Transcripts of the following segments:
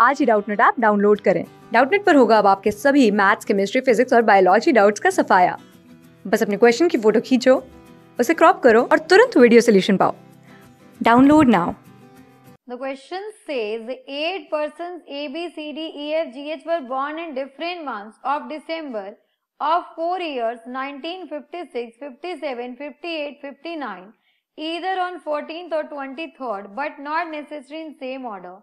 आज ही Doubtnut app download करें डाउटनेट पर होगा अब आपके सभी मैथ्स केमिस्ट्री फिजिक्स और बायोलॉजी डाउट्स का सफाया बस अपने क्वेश्चन की फोटो खींचो उसे क्रॉप करो और तुरंत वीडियो सोल्यूशन पाओ download now The question says eight persons A, B, C, D, E, F, G, H were born in different months of December of four years 1956, 57, 58, 59, either on 14th or 23rd, but not necessarily in same order.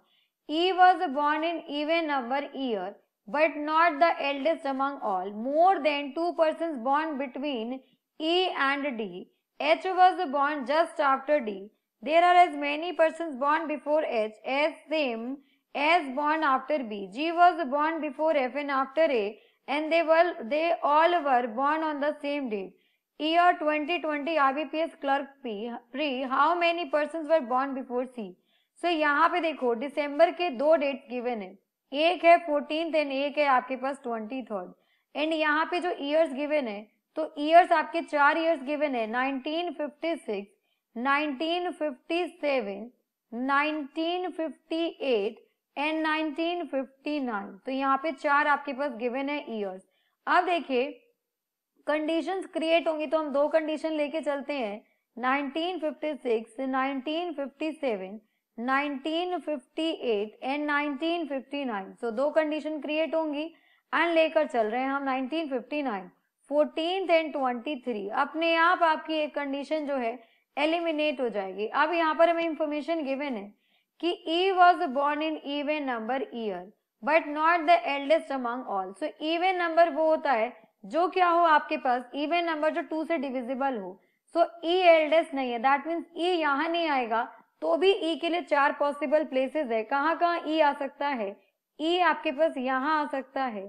He was born in even number year, but not the eldest among all. More than two persons born between E and D. H was born just after D. There are as many persons born before H as same as born after B. G was born before F and after A, and they were they all were born on the same date. Year 2020 RBPS Clerk P. Pre, how many persons were born before C? So so, यहाँ पे देखो दिसंबर के दो date given है एक है fourteen and एक है आपके पास ट्वेंटी थर्ड एंड यहाँ पे जो ईयर्स गिवन है तो ईयर्स आपके चार ईयर्स गिवन है 1956, 1957, 1958 एंड 1959 तो यहाँ पे चार आपके पास गिवन है ईयर्स अब देखिए कंडीशंस क्रिएट होंगी तो हम दो कंडीशन लेके चलते हैं 1956, 1957 1958 एंड 1959 सो so, दो कंडीशन क्रिएट होंगी एंड लेकर चल रहे हैं हम 1959 14 एंड 23 अपने आप आपकी एक कंडीशन जो है एलिमिनेट हो जाएगी अब यहाँ पर हमें इंफॉर्मेशन गिवन है कि E was born in even number year but not the eldest among all so even number वो होता है जो क्या हो आपके पास इवन नंबर जो टू से डिविजिबल हो सो ई एल्डेस्ट नहीं है दैट मीन्स ई यहाँ नहीं आएगा तो भी ई e के लिए चार पॉसिबल प्लेसेस है कहाँ कहाँ ई e आ सकता है ई e आपके पास यहाँ आ सकता है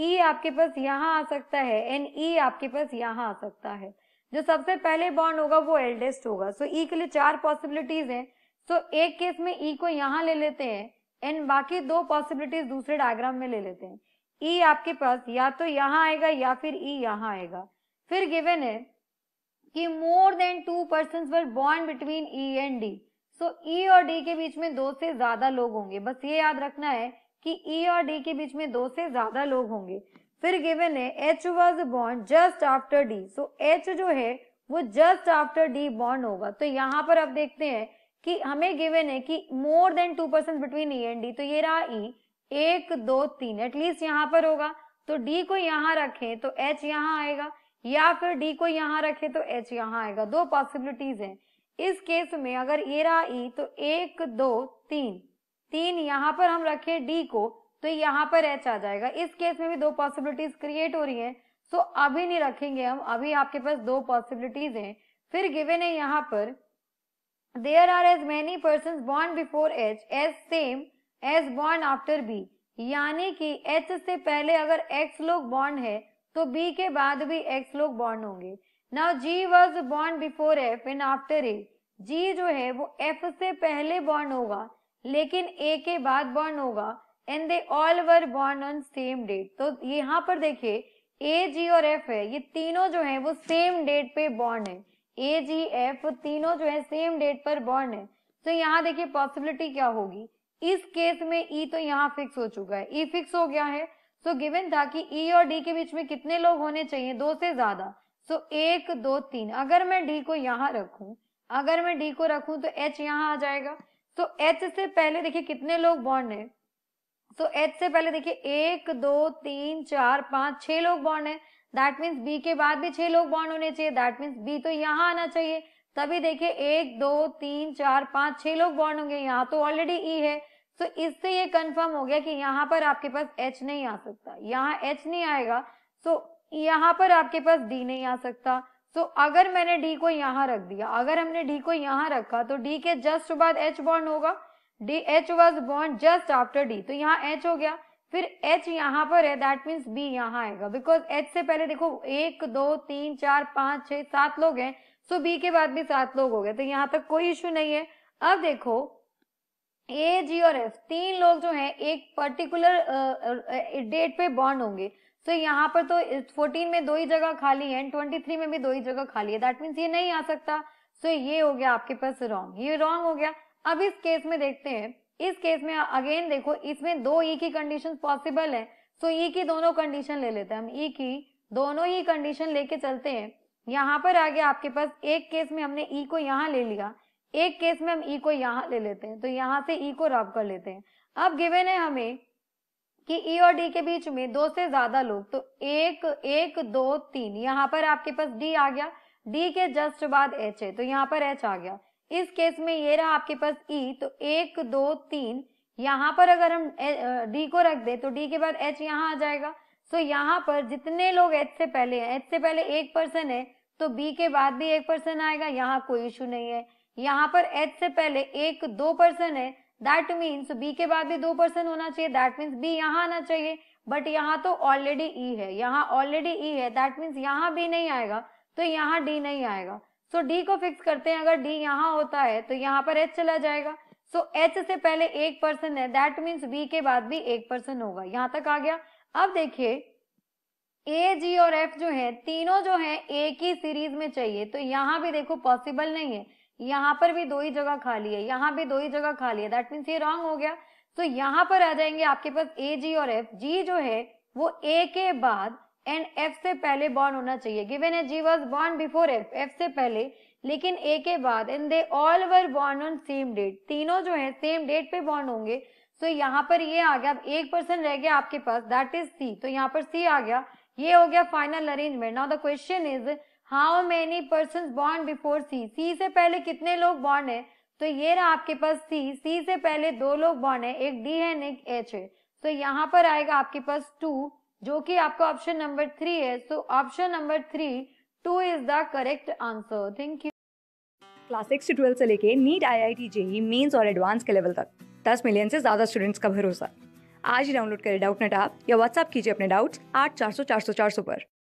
ई आपके पास यहाँ आ सकता है एंड ई आपके पास यहाँ आ सकता है जो सबसे पहले बॉन्ड होगा वो एल्डेस्ट होगा सो so, ई e के लिए चार पॉसिबिलिटीज हैं सो so, एक केस में ई e को यहाँ ले लेते हैं एंड बाकी दो पॉसिबिलिटीज दूसरे डायग्राम में ले लेते हैं ई e आपके पास या तो यहाँ आएगा या फिर ई e यहाँ आएगा फिर गिवेन है कि more than two person were बॉन्ड between E and D so so, E e और डी के बीच में दो से ज्यादा लोग होंगे बस ये याद रखना है कि ई e और डी के बीच में दो से ज्यादा लोग होंगे फिर गिवन है एच वॉज बॉन्ड just after D so H जो है वो जस्ट आफ्टर डी बॉन्ड होगा तो यहाँ पर आप देखते हैं कि हमें गिवन है कि more than two persons between E and D तो ये रहा ई e। एक दो तीन एटलीस्ट यहाँ पर होगा तो डी को यहाँ रखे तो एच यहाँ आएगा या फिर डी को यहाँ रखे तो एच यहाँ आएगा दो पॉसिबिलिटीज हैं इस केस में अगर ए रहा ई e, तो एक दो तीन तीन यहाँ पर हम रखे डी को तो यहाँ पर एच आ जाएगा इस केस में भी दो पॉसिबिलिटीज क्रिएट हो रही हैं सो अभी नहीं रखेंगे हम अभी आपके पास दो पॉसिबिलिटीज हैं फिर गिवेन है यहाँ पर there are as many person born before H as same as born after B यानी कि एच से पहले अगर एक्स लोग बॉन्ड है तो बी के बाद भी एक्स लोग बॉन्ड होंगे now G was born before F and after A G जो है वो एफ से पहले बॉर्न होगा लेकिन ए के बाद बॉर्न होगा and they all were born on same date तो यहाँ पर देखिए ए जी और एफ है ये तीनों जो है वो सेम डेट पे बॉर्न है ए जी एफ तीनों जो है सेम डेट पर बॉर्न है तो यहाँ देखिए पॉसिबिलिटी क्या होगी इस केस में ई e तो यहाँ फिक्स हो चुका है ई e फिक्स हो गया है so गिवन था कि ई e और डी के बीच में कितने लोग होने चाहिए दो से ज्यादा तो एक दो तीन अगर मैं डी को यहाँ रखू अगर मैं डी को रखू तो एच यहाँ आ जाएगा तो एच से पहले देखिए कितने लोग बॉन्ड है तो एच से पहले देखिए एक दो तीन चार पांच छह लोग बॉन्ड है दैट मीन्स बी के बाद भी छह लोग बॉन्ड होने चाहिए दैट मीन्स बी तो यहाँ आना चाहिए तभी देखिए एक दो तीन चार पांच छह लोग बॉन्ड होंगे यहाँ तो ऑलरेडी ई e है तो इससे ये कंफर्म हो गया कि यहाँ पर आपके पास एच नहीं आ सकता यहाँ एच नहीं आएगा तो यहाँ पर आपके पास डी नहीं आ सकता so, अगर मैंने डी को यहाँ रख दिया अगर हमने डी को यहाँ रखा तो डी के जस्ट बाद एच बॉन्ड होगा डी एच वॉज बॉन्ड जस्ट आफ्टर डी तो यहाँ एच हो गया फिर एच यहाँ पर है दैट मीन्स बी यहाँ आएगा बिकॉज एच से पहले देखो एक दो तीन चार पाँच छह सात लोग हैं सो बी के बाद भी सात लोग हो गए तो यहाँ तक कोई इश्यू नहीं है अब देखो ए जी और एफ तीन लोग जो हैं एक पर्टिकुलर डेट पे बॉन्ड होंगे सो यहाँ पर तो 14 में दो ही जगह खाली है 23 में भी दो ही जगह खाली है दैट मीन्स ये नहीं आ सकता सो so, ये हो गया आपके पास रॉन्ग ये रॉन्ग हो गया अब इस केस में देखते हैं इस केस में अगेन देखो इसमें दो ई e की कंडीशन पॉसिबल है सो so, ई e की दोनों कंडीशन ले लेते हैं हम ई e की दोनों ही कंडीशन लेके चलते हैं यहाँ पर आ गया आपके पास एक केस में हमने ई को यहाँ ले लिया एक केस में हम ई को यहाँ ले लेते हैं तो यहाँ से ई को रब कर लेते हैं अब गिवेन है हमें कि ई e और डी के बीच में दो से ज्यादा लोग तो एक एक दो तीन यहाँ पर आपके पास डी आ गया डी के जस्ट बाद एच है तो यहाँ पर एच आ गया इस केस में ये रहा आपके पास ई e, तो एक दो तीन यहाँ पर अगर हम डी को रख दे तो डी के बाद एच यहाँ आ जाएगा सो so, यहाँ पर जितने लोग एच से पहले हैं एच से पहले एक पर्सन है तो बी के बाद भी एक पर्सन आएगा यहाँ कोई इशू नहीं है यहाँ पर एच से पहले एक दो पर्सन है दैट मीन्स बी के बाद भी दो पर्सन होना चाहिए दैट मीन्स बी यहाँ आना चाहिए बट यहाँ तो ऑलरेडी ई e है यहाँ ऑलरेडी ई e है दैट मीन्स यहाँ बी नहीं आएगा तो यहाँ डी नहीं आएगा सो so, डी को फिक्स करते हैं अगर डी यहाँ होता है तो यहाँ पर एच चला जाएगा सो so, एच से पहले एक पर्सन है दैट मीन्स बी के बाद भी एक पर्सन होगा यहाँ तक आ गया अब देखिए ए जी और एफ जो है तीनों जो है एक ही सीरीज में चाहिए तो यहाँ भी देखो पॉसिबल नहीं है यहाँ पर भी दो ही जगह खाली है यहाँ भी दो ही जगह खाली है दैट मीन्स ये रॉन्ग हो गया तो यहाँ पर आ जाएंगे आपके पास ए जी और एफ जी जो है वो ए के बाद एंड एफ से पहले बॉर्न होना चाहिए गिवेन है G was born before F F से पहले लेकिन ए के बाद and they all were born on same date तीनों जो है सेम डेट पे बॉर्न होंगे तो so, यहाँ पर ये आ गया अब एक पर्सन रह गया आपके पास दैट इज सी तो यहाँ पर सी आ गया ये हो गया final arrangement now the question is how many person born before C C से पहले कितने लोग बॉर्न है तो ये रहा आपके पास सी सी से पहले दो लोग बॉर्न है एक डी है एक एच है तो यहाँ पर आएगा आपके पास टू जो कि आपका ऑप्शन नंबर थ्री है so option number three two is the correct answer thank you class six से ट्वेल्थ से लेके NEET I I T JEE mains और एडवांस के लेवल तक दस मिलियन से ज्यादा स्टूडेंट्स का भरोसा आज ही डाउनलोड करें डाउट नेट आप या व्हाट्सअप कीजिए अपने डाउट्स आठ चार सौ चार सौ चार सौ पर